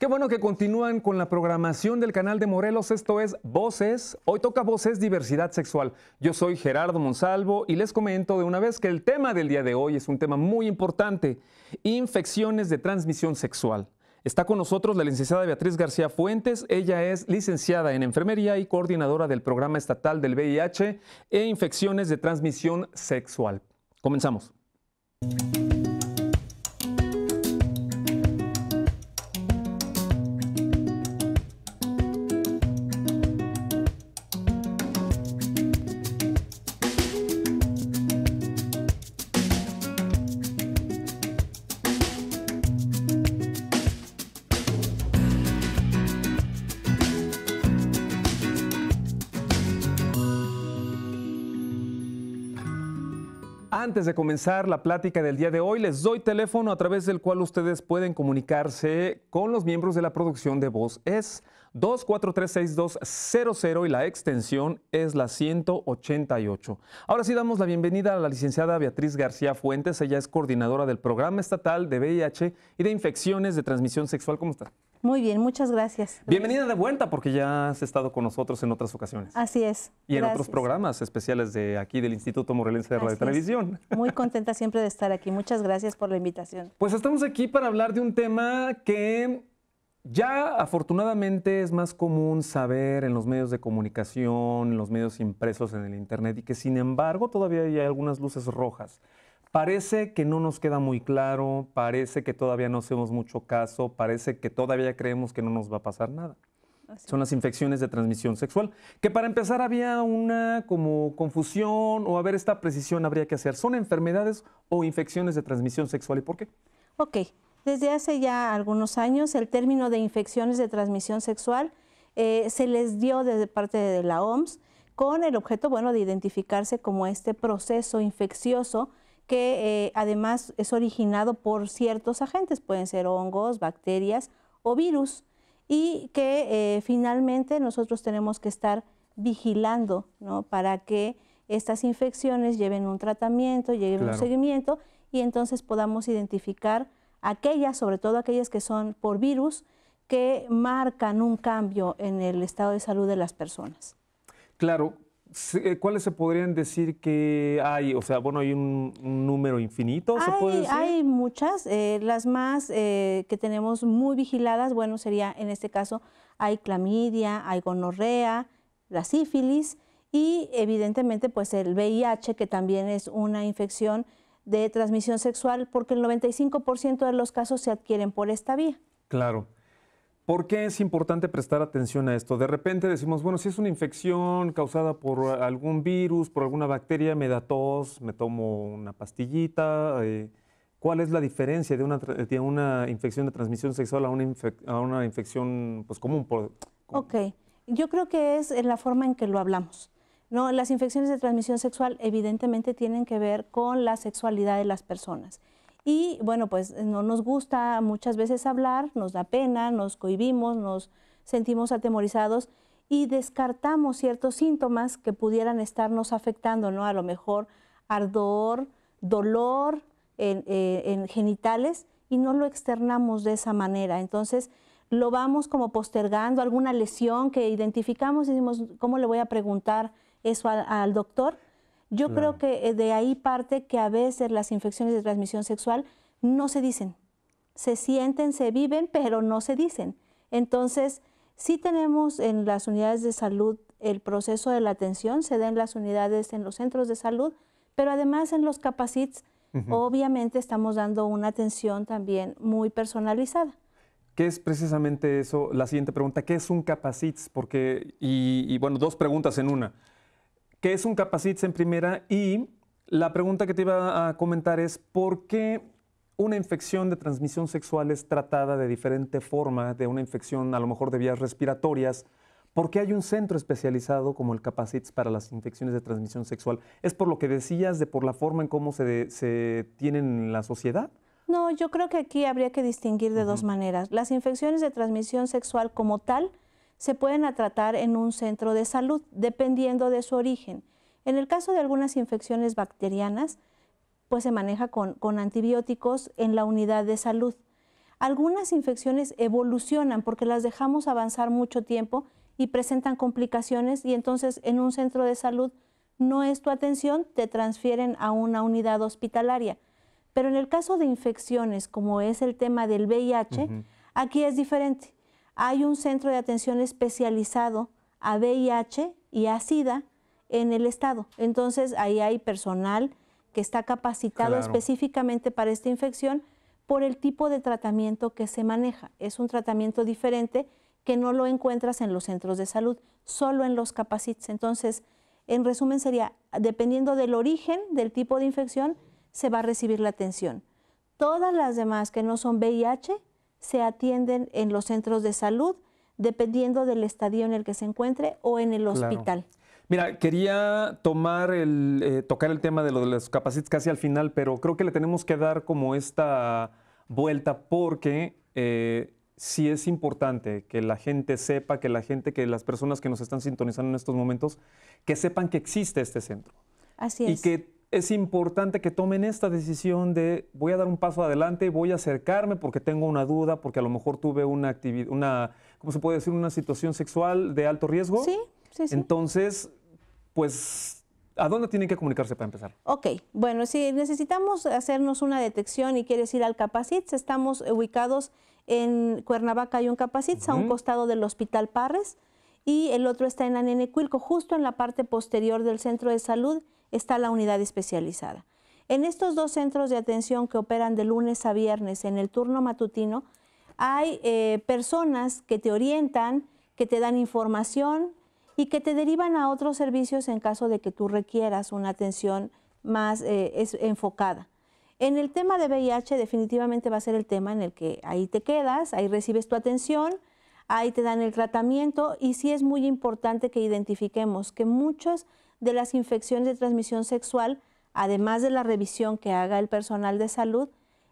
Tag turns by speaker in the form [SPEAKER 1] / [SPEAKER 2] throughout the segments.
[SPEAKER 1] Qué bueno que continúan con la programación del canal de Morelos. Esto es Voces. Hoy toca Voces Diversidad Sexual. Yo soy Gerardo Monsalvo y les comento de una vez que el tema del día de hoy es un tema muy importante. Infecciones de transmisión sexual. Está con nosotros la licenciada Beatriz García Fuentes. Ella es licenciada en enfermería y coordinadora del programa estatal del VIH e infecciones de transmisión sexual. Comenzamos. Antes de comenzar la plática del día de hoy, les doy teléfono a través del cual ustedes pueden comunicarse con los miembros de la producción de Voz. Es 2436200 y la extensión es la 188. Ahora sí damos la bienvenida a la licenciada Beatriz García Fuentes. Ella es coordinadora del Programa Estatal de VIH y de Infecciones de Transmisión Sexual. ¿Cómo está?
[SPEAKER 2] Muy bien, muchas gracias.
[SPEAKER 1] Bienvenida de vuelta porque ya has estado con nosotros en otras ocasiones.
[SPEAKER 2] Así es. Y en otros
[SPEAKER 1] programas especiales de aquí del Instituto Morelense de Radio y Televisión.
[SPEAKER 2] Muy contenta siempre de estar aquí. Muchas gracias por la invitación.
[SPEAKER 1] Pues estamos aquí para hablar de un tema que ya afortunadamente es más común saber en los medios de comunicación, en los medios impresos en el Internet y que sin embargo todavía hay algunas luces rojas. Parece que no nos queda muy claro, parece que todavía no hacemos mucho caso, parece que todavía creemos que no nos va a pasar nada. Son las infecciones de transmisión sexual, que para empezar había una como confusión o a ver esta precisión habría que hacer. ¿Son enfermedades o infecciones de transmisión sexual y por qué?
[SPEAKER 2] Ok, desde hace ya algunos años el término de infecciones de transmisión sexual eh, se les dio desde parte de la OMS con el objeto, bueno, de identificarse como este proceso infeccioso que eh, además es originado por ciertos agentes, pueden ser hongos, bacterias o virus, y que eh, finalmente nosotros tenemos que estar vigilando para que estas infecciones lleven un tratamiento, lleven un seguimiento y entonces podamos identificar aquellas, sobre todo aquellas que son por virus, que marcan un cambio en el estado de salud de las personas.
[SPEAKER 1] Claro, eh, ¿Cuáles se podrían decir que hay? O sea, bueno, hay un, número infinito, ¿se hay, puede decir? Hay
[SPEAKER 2] muchas. Eh, las más eh, que tenemos muy vigiladas, bueno, sería en este caso, hay clamidia, hay gonorrea, la sífilis y evidentemente pues el VIH, que también es una infección de transmisión sexual, porque el 95% de los casos se adquieren por esta vía.
[SPEAKER 1] Claro. ¿Por qué es importante prestar atención a esto? De repente decimos, bueno, si es una infección causada por algún virus, por alguna bacteria, me da tos, me tomo una pastillita. Eh, ¿Cuál es la diferencia de una, infección de transmisión sexual a una, infección pues, común?
[SPEAKER 2] Ok, yo creo que es la forma en que lo hablamos. No, las infecciones de transmisión sexual evidentemente tienen que ver con la sexualidad de las personas. Y bueno, pues no nos gusta muchas veces hablar, nos da pena, nos cohibimos, nos sentimos atemorizados y descartamos ciertos síntomas que pudieran estarnos afectando, ¿no? A lo mejor ardor, dolor en, eh, genitales y no lo externamos de esa manera. Entonces, lo vamos como postergando, alguna lesión que identificamos y decimos, ¿cómo le voy a preguntar eso al, al doctor? Yo creo que eh, de ahí parte que a veces las infecciones de transmisión sexual no se dicen. Se sienten, se viven, pero no se dicen. Entonces, sí tenemos en las unidades de salud el proceso de la atención, se da en las unidades, en los centros de salud, pero además en los capacits, obviamente estamos dando una atención también muy personalizada.
[SPEAKER 1] ¿Qué es precisamente eso? La siguiente pregunta, ¿qué es un capacits? Porque, y bueno, dos preguntas en una que es un Capacits en primera. Y la pregunta que te iba a comentar es, ¿por qué una infección de transmisión sexual es tratada de diferente forma de una infección a lo mejor de vías respiratorias? ¿Por qué hay un centro especializado como el Capacits para las infecciones de transmisión sexual? ¿Es por lo que decías de por la forma en cómo se, tienen en la sociedad?
[SPEAKER 2] No, yo creo que aquí habría que distinguir de dos maneras. Las infecciones de transmisión sexual como tal se pueden tratar en un centro de salud, dependiendo de su origen. En el caso de algunas infecciones bacterianas, pues se maneja con, antibióticos en la unidad de salud. Algunas infecciones evolucionan porque las dejamos avanzar mucho tiempo y presentan complicaciones y entonces en un centro de salud no es tu atención, te transfieren a una unidad hospitalaria. Pero en el caso de infecciones, como es el tema del VIH, aquí es diferente hay un centro de atención especializado a VIH y a SIDA en el estado. Entonces ahí hay personal que está capacitado específicamente para esta infección por el tipo de tratamiento que se maneja. Es un tratamiento diferente que no lo encuentras en los centros de salud, solo en los capacites. Entonces, en resumen sería, dependiendo del origen, del tipo de infección, se va a recibir la atención. Todas las demás que no son VIH se atienden en los centros de salud, dependiendo del estadio en el que se encuentre o en el hospital.
[SPEAKER 1] Mira, quería tomar el, eh, tocar el tema de lo de los capacites casi al final, pero creo que le tenemos que dar como esta vuelta porque eh, sí es importante que la gente sepa, que la gente, que las personas que nos están sintonizando en estos momentos, que sepan que existe este centro. Así es. Y que es importante que tomen esta decisión de voy a dar un paso adelante, voy a acercarme porque tengo una duda, porque a lo mejor tuve una actividad, una, ¿cómo se puede decir? Una situación sexual de alto riesgo. Sí, sí, sí. Entonces, pues, ¿a dónde tienen que comunicarse para empezar?
[SPEAKER 2] Ok, bueno, si necesitamos hacernos una detección y quieres ir al Capacit, estamos ubicados en Cuernavaca, y un Capacit, a un costado del Hospital Parres y el otro está en Anenecuilco, justo en la parte posterior del centro de salud está la unidad especializada. En estos dos centros de atención que operan de lunes a viernes en el turno matutino, hay eh, personas que te orientan, que te dan información y que te derivan a otros servicios en caso de que tú requieras una atención más eh, enfocada. En el tema de VIH definitivamente va a ser el tema en el que ahí te quedas, ahí recibes tu atención, ahí te dan el tratamiento y sí es muy importante que identifiquemos que muchos de las infecciones de transmisión sexual, además de la revisión que haga el personal de salud,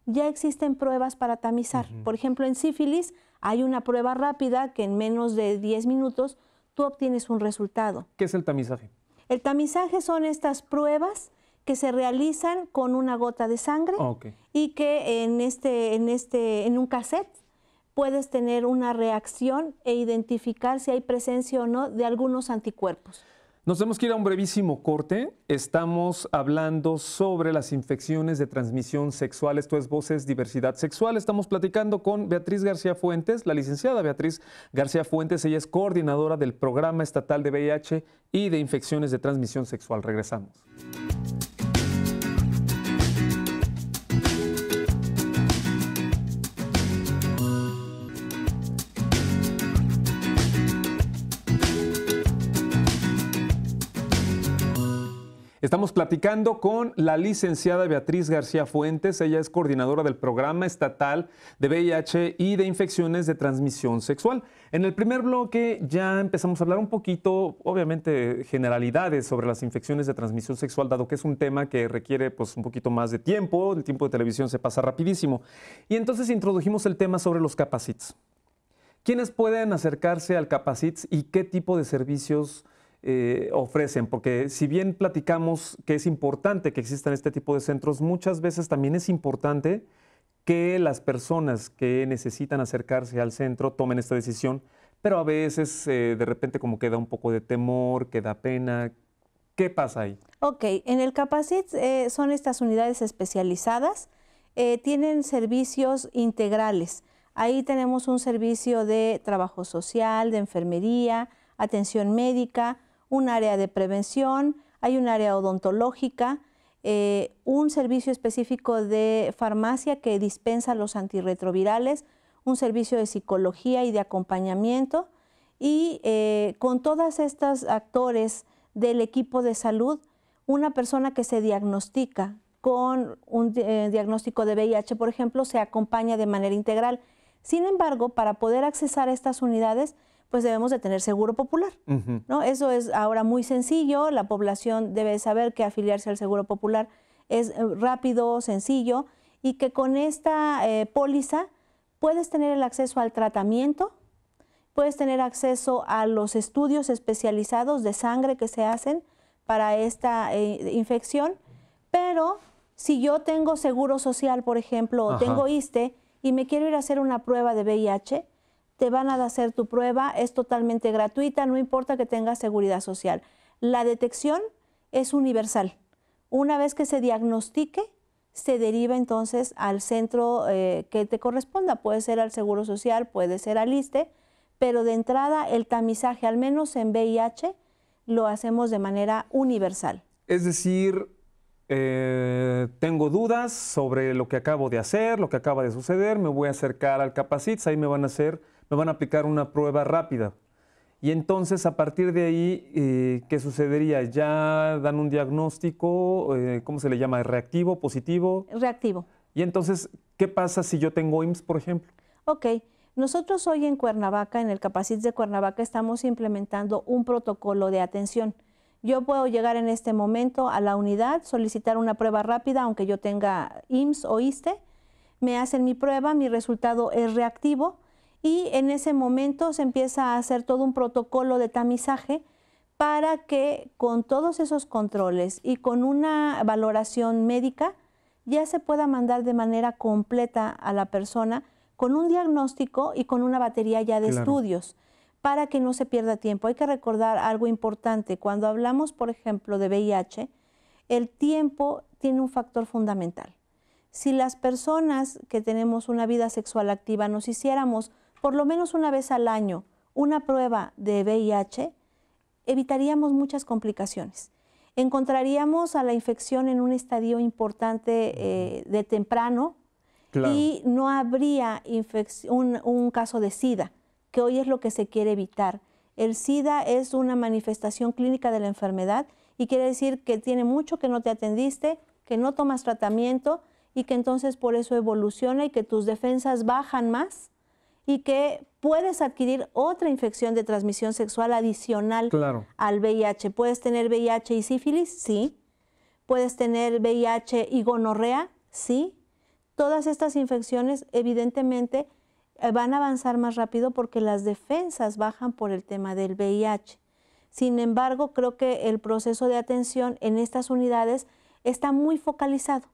[SPEAKER 2] ya existen pruebas para tamizar. Por ejemplo, en sífilis hay una prueba rápida que en menos de 10 minutos tú obtienes un resultado.
[SPEAKER 1] ¿Qué es el tamizaje?
[SPEAKER 2] El tamizaje son estas pruebas que se realizan con una gota de sangre ah, y que en, este, en, este, en un cassette puedes tener una reacción e identificar si hay presencia o no de algunos anticuerpos.
[SPEAKER 1] Nos tenemos que ir a un brevísimo corte. Estamos hablando sobre las infecciones de transmisión sexual. Esto es Voces Diversidad Sexual. Estamos platicando con Beatriz García Fuentes, la licenciada Beatriz García Fuentes. Ella es coordinadora del Programa Estatal de VIH y de Infecciones de Transmisión Sexual. Regresamos. Estamos platicando con la licenciada Beatriz García Fuentes. Ella es coordinadora del Programa Estatal de VIH y de Infecciones de Transmisión Sexual. En el primer bloque ya empezamos a hablar un poquito, obviamente, generalidades sobre las infecciones de transmisión sexual, dado que es un tema que requiere pues, un poquito más de tiempo. El tiempo de televisión se pasa rapidísimo. Y entonces introdujimos el tema sobre los capacits. ¿Quiénes pueden acercarse al capacits y qué tipo de servicios eh, ofrecen, porque si bien platicamos que es importante que existan este tipo de centros, muchas veces también es importante que las personas que necesitan acercarse al centro tomen esta decisión, pero a veces eh, de repente como queda un poco de temor, queda pena. ¿Qué pasa ahí?
[SPEAKER 2] Ok, en el Capacit eh, son estas unidades especializadas, tienen servicios integrales. Ahí tenemos un servicio de trabajo social, de enfermería, atención médica, un área de prevención, hay un área odontológica, eh, un servicio específico de farmacia que dispensa los antirretrovirales, un servicio de psicología y de acompañamiento. Y eh, con todos estas actores del equipo de salud, una persona que se diagnostica con un eh, diagnóstico de VIH, por ejemplo, se acompaña de manera integral. Sin embargo, para poder accesar a estas unidades, pues debemos de tener seguro popular. ¿no? Eso es ahora muy sencillo, la población debe saber que afiliarse al seguro popular es eh, rápido, sencillo, y que con esta eh, póliza puedes tener el acceso al tratamiento, puedes tener acceso a los estudios especializados de sangre que se hacen para esta eh, infección, pero si yo tengo seguro social, por ejemplo, o tengo ISTE y me quiero ir a hacer una prueba de VIH, te van a hacer tu prueba, es totalmente gratuita, no importa que tengas seguridad social. La detección es universal. Una vez que se diagnostique, se deriva entonces al centro eh, que te corresponda. Puede ser al Seguro Social, puede ser al ISTE, pero de entrada el tamizaje, al menos en VIH, lo hacemos de manera universal.
[SPEAKER 1] Es decir, eh, tengo dudas sobre lo que acabo de hacer, lo que acaba de suceder, me voy a acercar al Capacits, ahí me van a hacer me van a aplicar una prueba rápida. Y entonces a partir de ahí, eh, ¿qué sucedería? ¿Ya dan un diagnóstico? Eh, ¿Cómo se le llama? ¿Reactivo? ¿Positivo? Reactivo. Y entonces, ¿qué pasa si yo tengo IMSS, por ejemplo?
[SPEAKER 2] Ok. Nosotros hoy en Cuernavaca, en el Capacit de Cuernavaca, estamos implementando un protocolo de atención. Yo puedo llegar en este momento a la unidad, solicitar una prueba rápida, aunque yo tenga IMSS o ISTE. Me hacen mi prueba, mi resultado es reactivo y en ese momento se empieza a hacer todo un protocolo de tamizaje para que con todos esos controles y con una valoración médica ya se pueda mandar de manera completa a la persona con un diagnóstico y con una batería ya de estudios para que no se pierda tiempo. Hay que recordar algo importante. Cuando hablamos, por ejemplo, de VIH, el tiempo tiene un factor fundamental. Si las personas que tenemos una vida sexual activa nos hiciéramos por lo menos una vez al año una prueba de VIH, evitaríamos muchas complicaciones. Encontraríamos a la infección en un estadio importante eh, de temprano y no habría un, un caso de SIDA, que hoy es lo que se quiere evitar. El SIDA es una manifestación clínica de la enfermedad y quiere decir que tiene mucho que no te atendiste, que no tomas tratamiento y que entonces por eso evoluciona y que tus defensas bajan más y que puedes adquirir otra infección de transmisión sexual adicional al VIH. Puedes tener VIH y sífilis, sí. Puedes tener VIH y gonorrea, sí. Todas estas infecciones evidentemente eh, van a avanzar más rápido porque las defensas bajan por el tema del VIH. Sin embargo, creo que el proceso de atención en estas unidades está muy focalizado.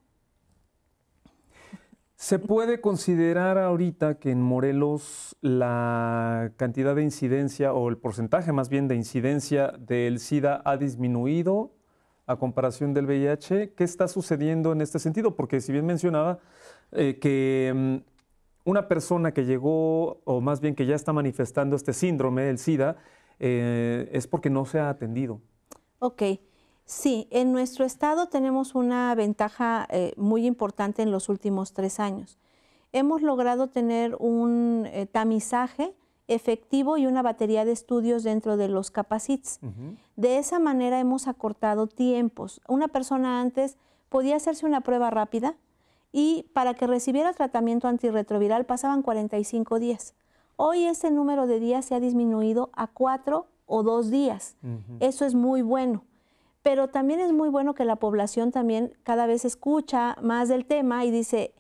[SPEAKER 1] ¿Se puede considerar ahorita que en Morelos la cantidad de incidencia o el porcentaje más bien de incidencia del SIDA ha disminuido a comparación del VIH? ¿Qué está sucediendo en este sentido? Porque si bien mencionaba eh, que mm, una persona que llegó o más bien que ya está manifestando este síndrome, del SIDA, eh, es porque no se ha atendido.
[SPEAKER 2] Ok. Sí, en nuestro estado tenemos una ventaja eh, muy importante en los últimos tres años. Hemos logrado tener un eh, tamizaje efectivo y una batería de estudios dentro de los capacits. De esa manera hemos acortado tiempos. Una persona antes podía hacerse una prueba rápida y para que recibiera tratamiento antirretroviral pasaban 45 días. Hoy ese número de días se ha disminuido a cuatro o dos días. Eso es muy bueno pero también es muy bueno que la población también cada vez escucha más del tema y dice,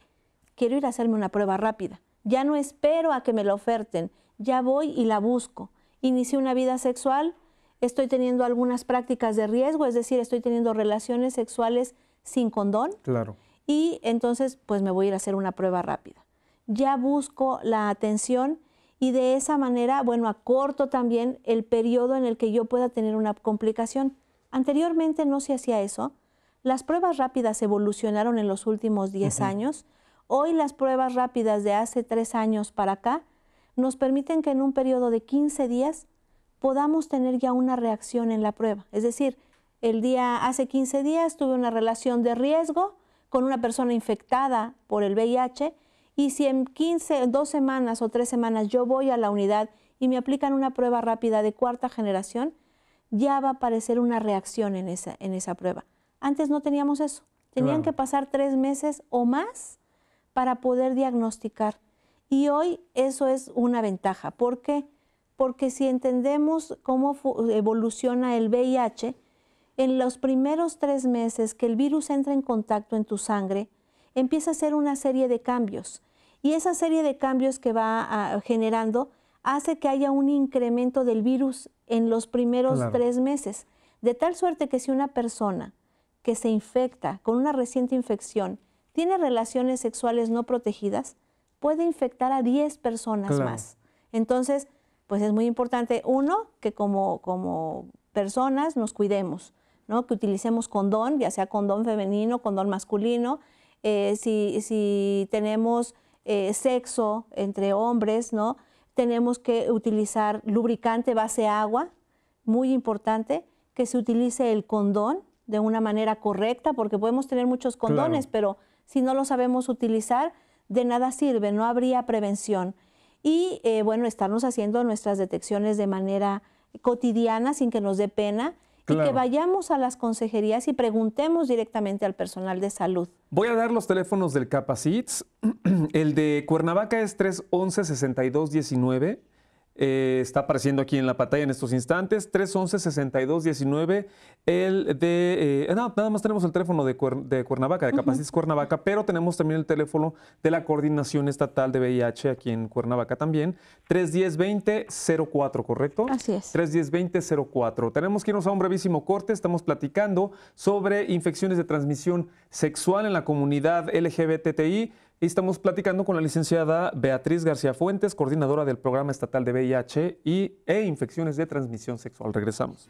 [SPEAKER 2] quiero ir a hacerme una prueba rápida, ya no espero a que me la oferten, ya voy y la busco. Inicié una vida sexual, estoy teniendo algunas prácticas de riesgo, es decir, estoy teniendo relaciones sexuales sin condón. Claro. Y entonces, pues me voy a ir a hacer una prueba rápida. Ya busco la atención y de esa manera, bueno, acorto también el periodo en el que yo pueda tener una complicación Anteriormente no se hacía eso. Las pruebas rápidas evolucionaron en los últimos 10 años. Hoy las pruebas rápidas de hace 3 años para acá nos permiten que en un periodo de 15 días podamos tener ya una reacción en la prueba. Es decir, el día hace 15 días tuve una relación de riesgo con una persona infectada por el VIH y si en 15, dos semanas o tres semanas yo voy a la unidad y me aplican una prueba rápida de cuarta generación, ya va a aparecer una reacción en esa, prueba. Antes no teníamos eso. Tenían que pasar tres meses o más para poder diagnosticar. Y hoy eso es una ventaja. ¿Por qué? Porque si entendemos cómo evoluciona el VIH, en los primeros tres meses que el virus entra en contacto en tu sangre, empieza a hacer una serie de cambios. Y esa serie de cambios que va ah, generando hace que haya un incremento del virus en los primeros tres meses. De tal suerte que si una persona que se infecta con una reciente infección tiene relaciones sexuales no protegidas, puede infectar a 10 personas más. Entonces, pues es muy importante, uno, que como, personas nos cuidemos, ¿no? que utilicemos condón, ya sea condón femenino, condón masculino, eh, si, tenemos eh, sexo entre hombres, ¿no? tenemos que utilizar lubricante base agua, muy importante, que se utilice el condón de una manera correcta, porque podemos tener muchos condones, pero si no lo sabemos utilizar, de nada sirve, no habría prevención. Y eh, bueno, estarnos haciendo nuestras detecciones de manera cotidiana sin que nos dé pena y que vayamos a las consejerías y preguntemos directamente al personal de salud.
[SPEAKER 1] Voy a dar los teléfonos del Capacits. El de Cuernavaca es 311-6219. Eh, está apareciendo aquí en la pantalla en estos instantes, 311-6219, el de... Eh, nada más tenemos el teléfono de, Cuernavaca, de Capacis Cuernavaca, pero tenemos también el teléfono de la Coordinación Estatal de VIH aquí en Cuernavaca también, 310-20-04, ¿correcto? Así es. 310-20-04. Tenemos que irnos a un brevísimo corte, estamos platicando sobre infecciones de transmisión sexual en la comunidad LGBTI. Estamos platicando con la licenciada Beatriz García Fuentes, coordinadora del Programa Estatal de VIH y, e Infecciones de Transmisión Sexual. Regresamos.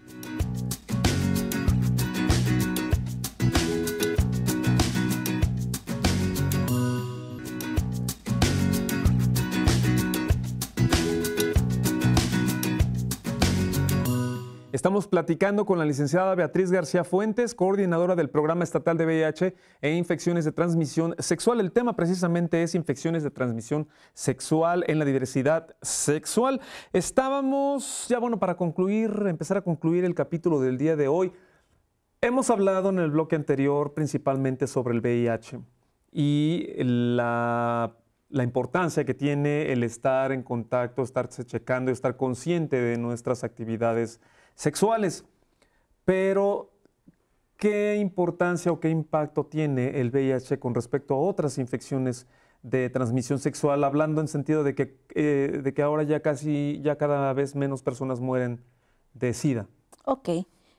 [SPEAKER 1] Estamos platicando con la licenciada Beatriz García Fuentes, coordinadora del Programa Estatal de VIH e Infecciones de Transmisión Sexual. El tema precisamente es infecciones de transmisión sexual en la diversidad sexual. Estábamos, ya bueno, para concluir, empezar a concluir el capítulo del día de hoy. Hemos hablado en el bloque anterior principalmente sobre el VIH y la la importancia que tiene el estar en contacto, estarse checando, estar consciente de nuestras actividades sexuales. Pero, ¿qué importancia o qué impacto tiene el VIH con respecto a otras infecciones de transmisión sexual? Hablando en sentido de que, eh, de que ahora ya casi, ya cada vez menos personas mueren de SIDA.
[SPEAKER 2] Ok.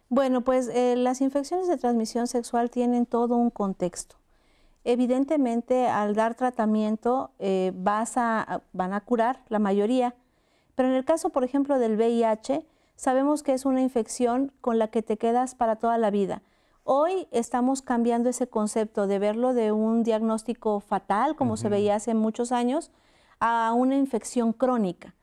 [SPEAKER 2] Bueno, pues eh, las infecciones de transmisión sexual tienen todo un contexto. Evidentemente, al dar tratamiento eh, vas a, van a curar la mayoría, pero en el caso, por ejemplo, del VIH, sabemos que es una infección con la que te quedas para toda la vida. Hoy estamos cambiando ese concepto de verlo de un diagnóstico fatal, como se veía hace muchos años, a una infección crónica.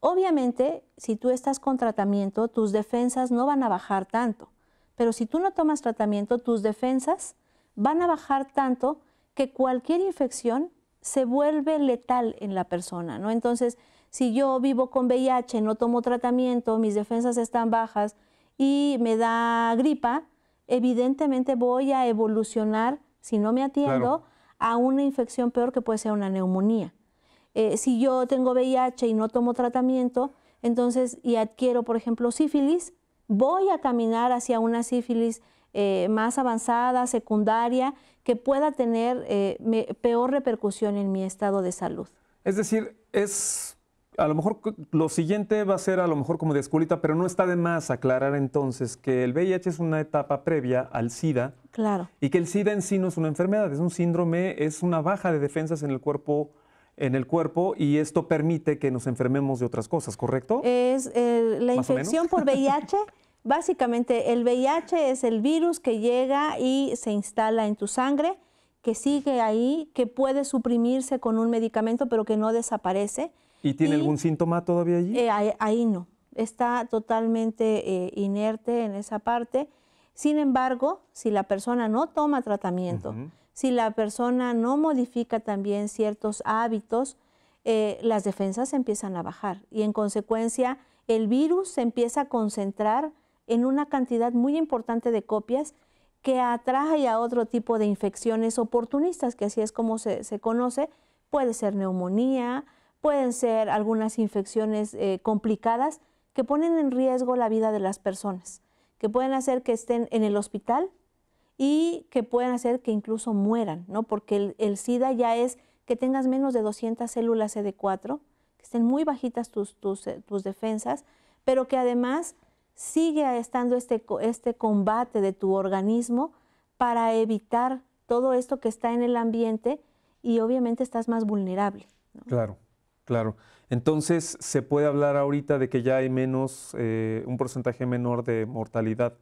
[SPEAKER 2] Obviamente, si tú estás con tratamiento, tus defensas no van a bajar tanto, pero si tú no tomas tratamiento, tus defensas van a bajar tanto que cualquier infección se vuelve letal en la persona, ¿no? Entonces, si yo vivo con VIH, no tomo tratamiento, mis defensas están bajas y me da gripa, evidentemente voy a evolucionar, si no me atiendo, a una infección peor que puede ser una neumonía. Eh, si yo tengo VIH y no tomo tratamiento, entonces, y adquiero, por ejemplo, sífilis, voy a caminar hacia una sífilis eh, más avanzada, secundaria, que pueda tener eh, peor repercusión en mi estado de salud.
[SPEAKER 1] Es decir, es a lo mejor lo siguiente va a ser a lo mejor como de escuelita, pero no está de más aclarar entonces que el VIH es una etapa previa al SIDA. Claro. Y que el SIDA en sí no es una enfermedad, es un síndrome, es una baja de defensas en el cuerpo en el cuerpo y esto permite que nos enfermemos de otras cosas, ¿correcto? Es eh, la infección por VIH.
[SPEAKER 2] Básicamente el VIH es el virus que llega y se instala en tu sangre, que sigue ahí, que puede suprimirse con un medicamento, pero que no desaparece
[SPEAKER 1] ¿Y tiene algún síntoma todavía allí?
[SPEAKER 2] Eh, ahí, no, está totalmente eh, inerte en esa parte. Sin embargo, si la persona no toma tratamiento, si la persona no modifica también ciertos hábitos, eh, las defensas empiezan a bajar y en consecuencia el virus se empieza a concentrar en una cantidad muy importante de copias que atrae a otro tipo de infecciones oportunistas, que así es como se conoce, puede ser neumonía, pueden ser algunas infecciones eh, complicadas que ponen en riesgo la vida de las personas, que pueden hacer que estén en el hospital y que pueden hacer que incluso mueran, ¿no? Porque el, SIDA ya es que tengas menos de 200 células CD4, que estén muy bajitas tus, eh, tus, defensas, pero que además sigue estando este, este combate de tu organismo para evitar todo esto que está en el ambiente y obviamente estás más vulnerable.
[SPEAKER 1] ¿no? Claro. Claro. Entonces, se puede hablar ahorita de que ya hay menos, eh, un porcentaje menor de mortalidad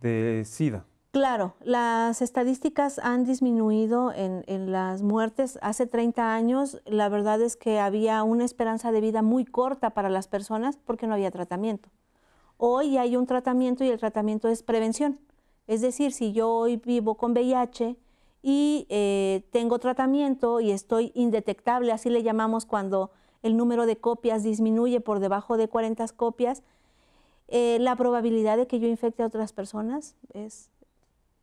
[SPEAKER 1] de SIDA.
[SPEAKER 2] Claro, las estadísticas han disminuido en, en, las muertes. Hace 30 años, la verdad es que había una esperanza de vida muy corta para las personas porque no había tratamiento. Hoy hay un tratamiento y el tratamiento es prevención. Es decir, si yo hoy vivo con VIH, y eh, tengo tratamiento y estoy indetectable, así le llamamos cuando el número de copias disminuye por debajo de 40 copias, eh, la probabilidad de que yo infecte a otras personas es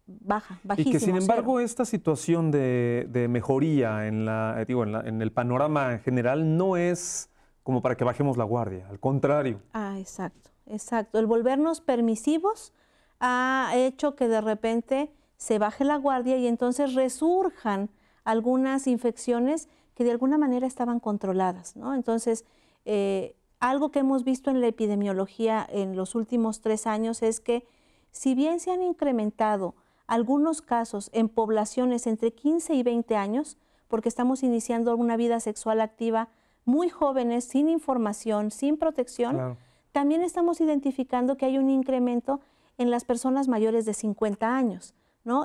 [SPEAKER 2] baja, bajísima. Y que sin embargo
[SPEAKER 1] esta situación de, mejoría eh, en, la, en, el panorama en general no es como para que bajemos la guardia, al contrario.
[SPEAKER 2] Ah, exacto, exacto. El volvernos permisivos ha hecho que de repente se baje la guardia y entonces resurjan algunas infecciones que de alguna manera estaban controladas. ¿no? Entonces, eh, algo que hemos visto en la epidemiología en los últimos tres años es que si bien se han incrementado algunos casos en poblaciones entre 15 y 20 años, porque estamos iniciando una vida sexual activa muy jóvenes, sin información, sin protección, también estamos identificando que hay un incremento en las personas mayores de 50 años.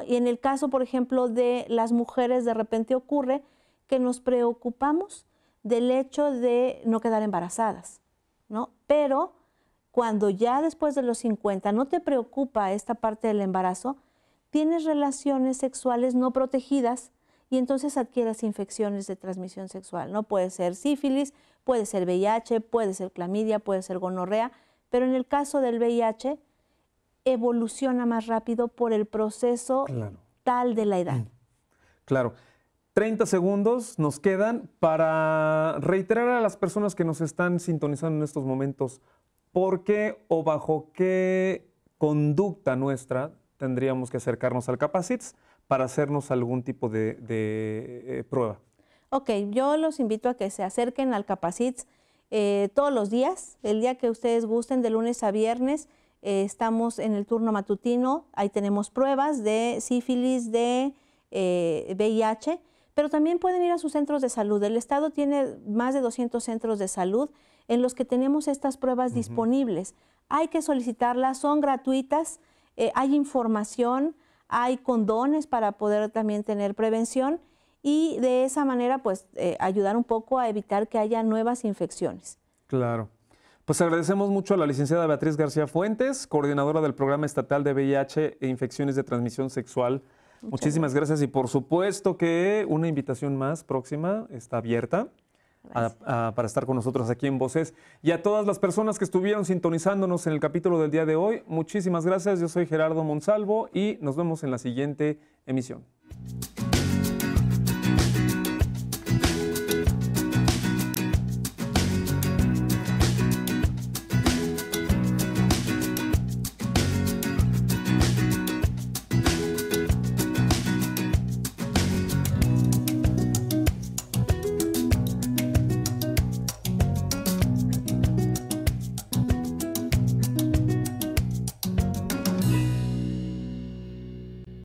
[SPEAKER 2] Y en el caso, por ejemplo, de las mujeres, de repente ocurre que nos preocupamos del hecho de no quedar embarazadas, ¿no? Pero cuando ya después de los 50 no te preocupa esta parte del embarazo, tienes relaciones sexuales no protegidas y entonces adquieres infecciones de transmisión sexual, ¿no? Puede ser sífilis, puede ser VIH, puede ser clamidia, puede ser gonorrea, pero en el caso del VIH evoluciona más rápido por el proceso tal de la edad. Mm.
[SPEAKER 1] Claro. 30 segundos nos quedan para reiterar a las personas que nos están sintonizando en estos momentos por qué o bajo qué conducta nuestra tendríamos que acercarnos al Capacits para hacernos algún tipo de, eh, prueba.
[SPEAKER 2] Ok, yo los invito a que se acerquen al Capacits eh, todos los días, el día que ustedes gusten, de lunes a viernes. Eh, estamos en el turno matutino, ahí tenemos pruebas de sífilis, de VIH, eh, pero también pueden ir a sus centros de salud. El Estado tiene más de 200 centros de salud en los que tenemos estas pruebas disponibles. Hay que solicitarlas, son gratuitas, eh, hay información, hay condones para poder también tener prevención y de esa manera pues ayudar un poco a evitar que haya nuevas infecciones.
[SPEAKER 1] Claro. Pues agradecemos mucho a la licenciada Beatriz García Fuentes, coordinadora del programa estatal de VIH e infecciones de transmisión sexual. Muchísimas gracias. y por supuesto que una invitación más próxima está abierta para estar con nosotros aquí en Voces. Y a todas las personas que estuvieron sintonizándonos en el capítulo del día de hoy, muchísimas gracias. Yo soy Gerardo Monsalvo y nos vemos en la siguiente emisión.